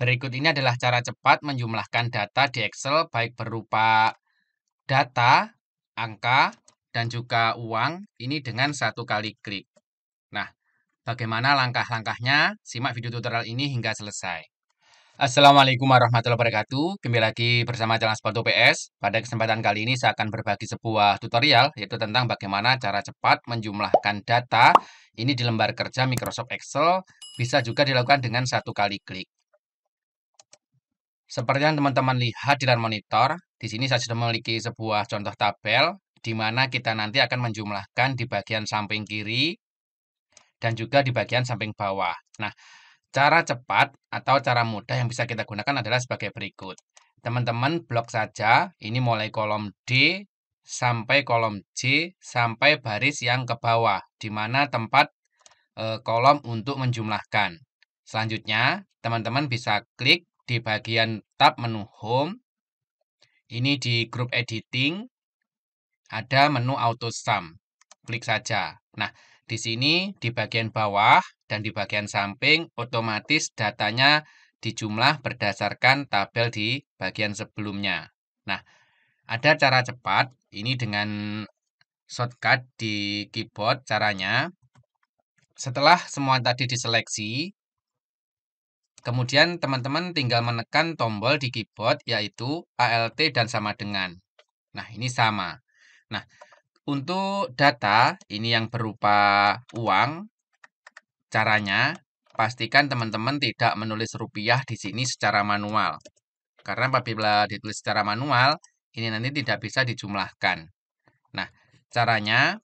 Berikut ini adalah cara cepat menjumlahkan data di Excel baik berupa data, angka, dan juga uang ini dengan satu kali klik. Nah, bagaimana langkah-langkahnya? Simak video tutorial ini hingga selesai. Assalamualaikum warahmatullahi wabarakatuh. Kembali lagi bersama Sport PS. Pada kesempatan kali ini saya akan berbagi sebuah tutorial yaitu tentang bagaimana cara cepat menjumlahkan data ini di lembar kerja Microsoft Excel bisa juga dilakukan dengan satu kali klik. Seperti yang teman-teman lihat di layar monitor, di sini saya sudah memiliki sebuah contoh tabel di mana kita nanti akan menjumlahkan di bagian samping kiri dan juga di bagian samping bawah. Nah, cara cepat atau cara mudah yang bisa kita gunakan adalah sebagai berikut. Teman-teman blok saja, ini mulai kolom D sampai kolom C sampai baris yang ke bawah, di mana tempat eh, kolom untuk menjumlahkan. Selanjutnya, teman-teman bisa klik di bagian tab menu Home. Ini di grup editing ada menu auto sum. Klik saja. Nah, di sini di bagian bawah dan di bagian samping otomatis datanya dijumlah berdasarkan tabel di bagian sebelumnya. Nah, ada cara cepat ini dengan shortcut di keyboard caranya. Setelah semua tadi diseleksi, Kemudian teman-teman tinggal menekan tombol di keyboard yaitu ALT dan sama dengan. Nah, ini sama. Nah, untuk data ini yang berupa uang, caranya pastikan teman-teman tidak menulis rupiah di sini secara manual. Karena apabila ditulis secara manual, ini nanti tidak bisa dijumlahkan. Nah, caranya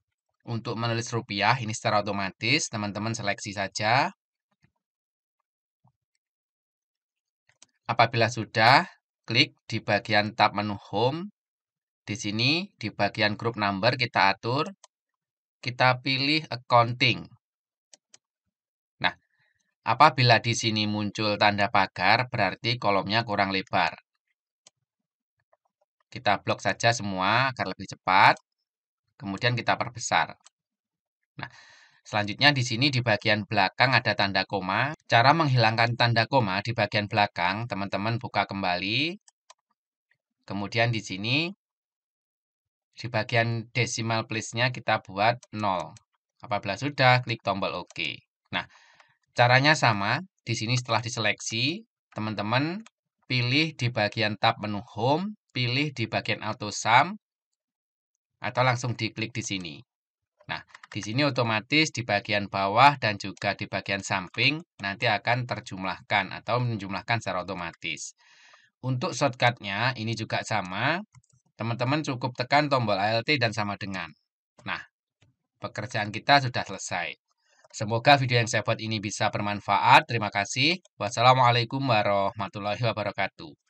untuk menulis rupiah ini secara otomatis teman-teman seleksi saja Apabila sudah, klik di bagian tab menu Home. Di sini, di bagian grup number kita atur. Kita pilih Accounting. Nah, apabila di sini muncul tanda pagar, berarti kolomnya kurang lebar. Kita blok saja semua agar lebih cepat. Kemudian kita perbesar. Nah, Selanjutnya di sini di bagian belakang ada tanda koma. Cara menghilangkan tanda koma di bagian belakang, teman-teman buka kembali. Kemudian di sini di bagian decimal place-nya kita buat 0. Apabila sudah, klik tombol OK. Nah, caranya sama. Di sini setelah diseleksi, teman-teman pilih di bagian tab menu Home, pilih di bagian Auto Sum, atau langsung diklik di sini. Di sini otomatis di bagian bawah dan juga di bagian samping nanti akan terjumlahkan atau menjumlahkan secara otomatis. Untuk shortcutnya ini juga sama. Teman-teman cukup tekan tombol ALT dan sama dengan. Nah, pekerjaan kita sudah selesai. Semoga video yang saya buat ini bisa bermanfaat. Terima kasih. Wassalamualaikum warahmatullahi wabarakatuh.